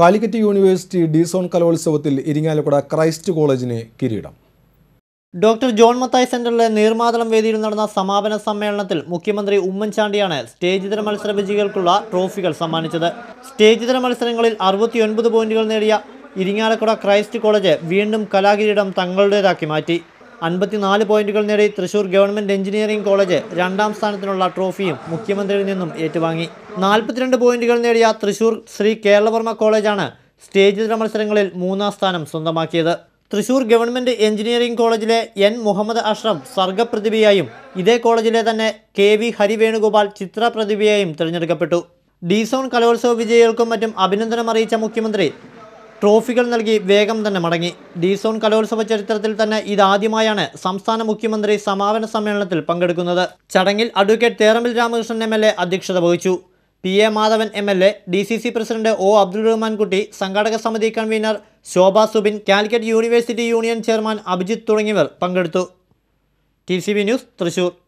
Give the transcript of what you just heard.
Calicut university disown കലോത്സവത്തിൽ Irinjalakuda Christ കോളേജിന് കിരീടം ഡോക്ടർ ജോൺ മത്തായ് സെന്ററിലെ നീർമാതളം വേദിയിൽ നടന്ന സമാപന സമ്മേളനത്തിൽ മുഖ്യമന്ത്രി ഉമ്മൻചാണ്ടിയാണ് സ്റ്റേജിതര മത്സര വിജയികൾക്കുള്ള ട്രോഫികൾ സമ്മാനിച്ചത് സ്റ്റേജിതര മത്സരങ്ങളിൽ അറുപത്തിയൊൻപത് പോയിന്റുകൾ നേടിയ ഇരിങ്ങാലക്കുട ക്രൈസ്റ്റ് കോളേജ് വീണ്ടും കലാകിരീടം തങ്ങളുടേതാക്കി മാറ്റി അൻപത്തിനാല് പോയിന്റുകൾ നേടി തൃശൂർ ഗവൺമെന്റ് എഞ്ചിനീയറിംഗ് കോളേജ് രണ്ടാം സ്ഥാനത്തിനുള്ള ട്രോഫിയും മുഖ്യമന്ത്രിയിൽ നിന്നും ഏറ്റുവാങ്ങി നാൽപ്പത്തിരണ്ട് പോയിന്റുകൾ നേടിയ തൃശൂർ ശ്രീ കേരളവർമ്മ കോളേജാണ് സ്റ്റേജിതര മത്സരങ്ങളിൽ മൂന്നാം സ്ഥാനം സ്വന്തമാക്കിയത് തൃശൂർ ഗവൺമെന്റ് എഞ്ചിനീയറിംഗ് കോളേജിലെ എൻ മുഹമ്മദ് അഷ്റം സർഗപ്രതിഭയായും ഇതേ കോളേജിലെ തന്നെ കെ വി ഹരിവേണുഗോപാൽ ചിത്രപ്രതിഭയായും തിരഞ്ഞെടുക്കപ്പെട്ടു ഡി സോൺ കലോത്സവ വിജയികൾക്കും മറ്റും അഭിനന്ദനം അറിയിച്ച മുഖ്യമന്ത്രി ട്രോഫികൾ നൽകി വേഗം തന്നെ മടങ്ങി ഡിസോൺ കലോത്സവ ചരിത്രത്തിൽ തന്നെ ഇതാദ്യമായാണ് സംസ്ഥാന മുഖ്യമന്ത്രി സമാപന സമ്മേളനത്തിൽ പങ്കെടുക്കുന്നത് ചടങ്ങിൽ അഡ്വക്കേറ്റ് തേറമ്പിൽ രാമകൃഷ്ണൻ എം അധ്യക്ഷത വഹിച്ചു P A Madhavan M L A D C C president O Abdul Rahmankutty സംഘാടക സമിതി convener Shobha Subin Calicut university union chairman Abhijith തുടങ്ങിയവർ പങ്കെടുത്തു ടി ന്യൂസ് തൃശൂർ